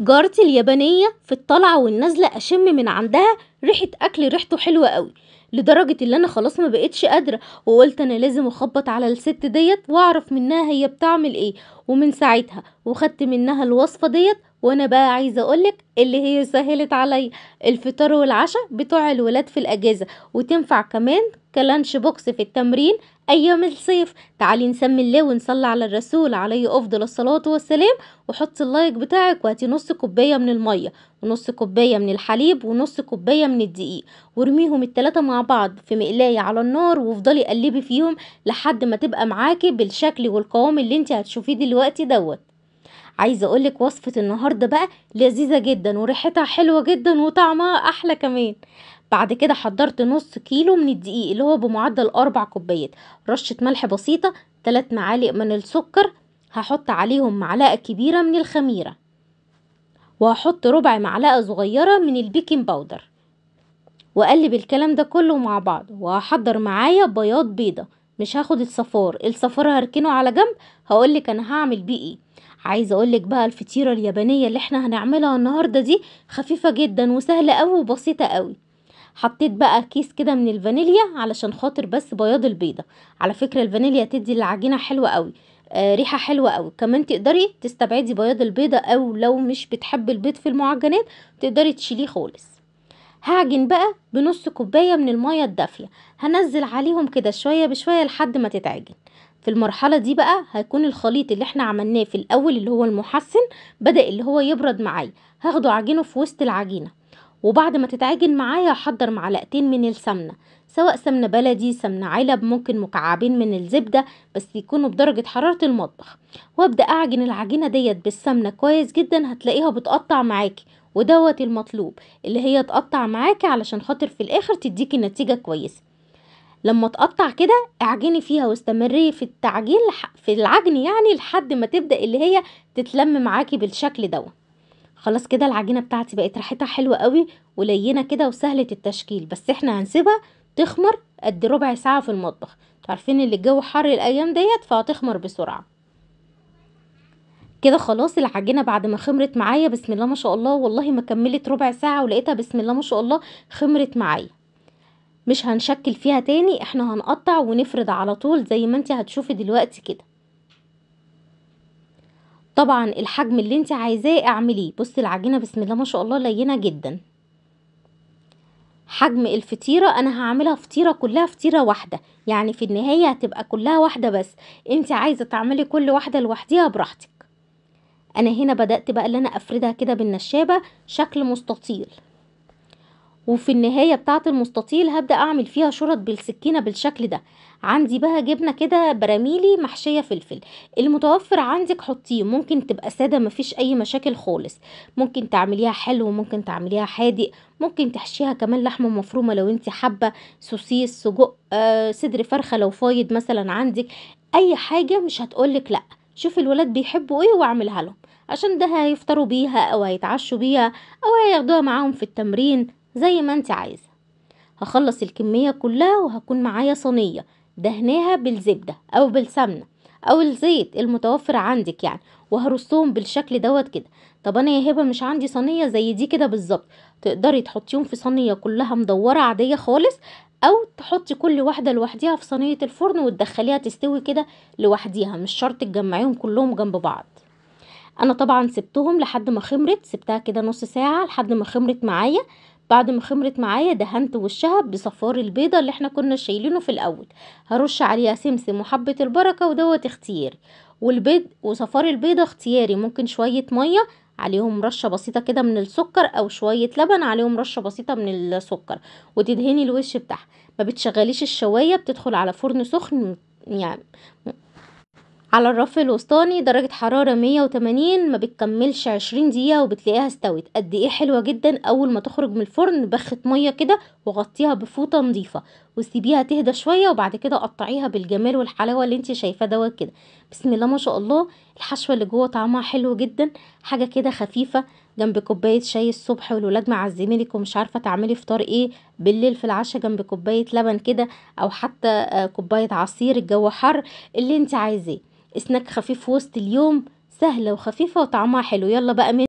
جارتي اليابانية في الطلعة والنازلة أشم من عندها ريحة أكل ريحته حلوة قوي لدرجة اللي أنا خلاص ما بقتش قادرة وقلت أنا لازم أخبط على الست ديت وأعرف منها هي بتعمل إيه ومن ساعتها وخدت منها الوصفة ديت وانا بقى عايزه اقولك اللي هي سهلت عليا الفطار والعشاء بتوع الولاد في الاجازه وتنفع كمان كلانش بوكس في التمرين ايام الصيف تعالي نسمي الله ونصلي على الرسول عليه افضل الصلاه والسلام وحطي اللايك بتاعك وهاتي نص كوبايه من الميه ونص كوبايه من الحليب ونص كوبايه من الدقيق وارميهم التلاته مع بعض في مقلايه على النار وافضلي قلبي فيهم لحد ما تبقى معاكي بالشكل والقوام اللي انت هتشوفيه دلوقتي دوت عايزه اقولك وصفه النهارده بقى لذيذه جدا وريحتها حلوه جدا وطعمها احلى كمان بعد كده حضرت نص كيلو من الدقيق اللي هو بمعدل اربع كوبايات رشه ملح بسيطه تلات معالق من السكر هحط عليهم معلقه كبيره من الخميره وهحط ربع معلقه صغيره من البيكنج باودر واقلب الكلام ده كله مع بعض وهحضر معايا بياض بيضه مش هاخد الصفار الصفار هركنه على جنب هقولك انا هعمل بيه ايه عايزه اقولك بقى الفطيره اليابانيه اللي احنا هنعملها النهارده دي خفيفه جدا وسهله قوي وبسيطه قوي حطيت بقى كيس كده من الفانيليا علشان خاطر بس بياض البيضه على فكره الفانيليا تدي العجينه حلوه قوي آه ريحه حلوه قوي كمان تقدري تستبعدي بياض البيضه او لو مش بتحبي البيض في المعجنات تقدري تشيليه خالص هعجن بقى بنص كوبايه من الميه الدافيه هنزل عليهم كده شويه بشويه لحد ما تتعجن في المرحلة دي بقى هيكون الخليط اللي احنا عملناه في الاول اللي هو المحسن بدأ اللي هو يبرد معايا هاخده عجينه في وسط العجينة وبعد ما تتعجن معايا هحضر معلقتين من السمنة سواء سمنة بلدي سمنة علب ممكن مكعبين من الزبدة بس يكونوا بدرجة حرارة المطبخ وابدأ اعجن العجينة ديت بالسمنة كويس جدا هتلاقيها بتقطع معاكي ودوت المطلوب اللي هي تقطع معاكي علشان خاطر في الاخر تديكي نتيجة كويسة لما تقطع كده اعجني فيها واستمري في التعجين في العجن يعني لحد ما تبدا اللي هي تتلم معاكي بالشكل ده خلاص كده العجينه بتاعتي بقت ريحتها حلوه قوي ولينه كده وسهله التشكيل بس احنا هنسيبها تخمر قد ربع ساعه في المطبخ عارفين اللي الجو حر الايام ديت فهتخمر بسرعه كده خلاص العجينه بعد ما خمرت معايا بسم الله ما شاء الله والله ما كملت ربع ساعه ولقيتها بسم الله ما شاء الله خمرت معايا مش هنشكل فيها تاني احنا هنقطع ونفرد على طول زي ما انت هتشوفي دلوقتي كده طبعا الحجم اللي انت عايزاه اعمليه بصي العجينه بسم الله ما شاء الله لينه جدا حجم الفطيرة أنا هعملها فطيرة كلها فطيرة واحدة يعني في النهاية هتبقى كلها واحدة بس انت عايزة تعملي كل واحدة لوحديها براحتك أنا هنا بدأت بقى اللي أنا أفردها كده بالنشابة شكل مستطيل وفي النهاية بتاعة المستطيل هبدأ أعمل فيها شرط بالسكينة بالشكل ده عندي بقى جبنة كده براميلي محشية فلفل المتوفر عندك حطيه ممكن تبقى سادة مفيش أي مشاكل خالص ممكن تعمليها حلو ممكن تعمليها حادق ممكن تحشيها كمان لحمة مفرومة لو انت حابة سوسيس سجق آه صدر فرخة لو فايض مثلا عندك أي حاجة مش هتقولك لأ شوف الولاد بيحبوا ايه واعملها لهم عشان ده هيفطروا بيها او هيتعشوا بيها او هياخدوها معاهم في التمرين زي ما انت عايزة هخلص الكمية كلها وهكون معايا صينية دهناها بالزبدة أو بالسمنة أو الزيت المتوفر عندك يعني وهرصهم بالشكل دوت كده طب أنا يا هبة مش عندي صينية زي دي كده بالظبط تقدري تحطيهم في صينية كلها مدورة عادية خالص او تحطي كل واحدة لوحديها في صينية الفرن وتدخليها تستوي كده لوحديها مش شرط تجمعيهم كلهم جنب بعض انا طبعا سبتهم لحد ما خمرت سبتها كده نص ساعة لحد ما خمرت معايا بعد ما خمرت معايا دهنت وشها بصفار البيضة اللي احنا كنا شايلينه في الأول هرش عليها سمسم وحبة البركة ودوت اختياري والبيض وصفار البيضة اختياري ممكن شوية مية عليهم رشة بسيطة كده من السكر او شوية لبن عليهم رشة بسيطة من السكر وتدهني الوش بتاعها ما بتشغليش الشواية بتدخل على فرن سخن يعني على الرف الوسطاني درجة حرارة 180 ما بتكملش 20 دقيقة وبتلاقيها استوت قد ايه حلوة جدا اول ما تخرج من الفرن بخة مية كده وغطيها بفوطة نظيفة وسيبيها تهدى شوية وبعد كده قطعيها بالجمال والحلاوة اللي انت شايفاه دوت كده بسم الله ما شاء الله الحشوة اللي جوه طعمها حلو جدا حاجة كده خفيفة جنب كوباية شاي الصبح والولاد معزمينك ومش عارفة تعملي فطار ايه بالليل في العشاء جنب كوباية لبن كده او حتى آه، كوباية عصير الجو حر اللي انت عايزاه سناك خفيف وسط اليوم سهلة وخفيفة وطعمها حلو يلا بقى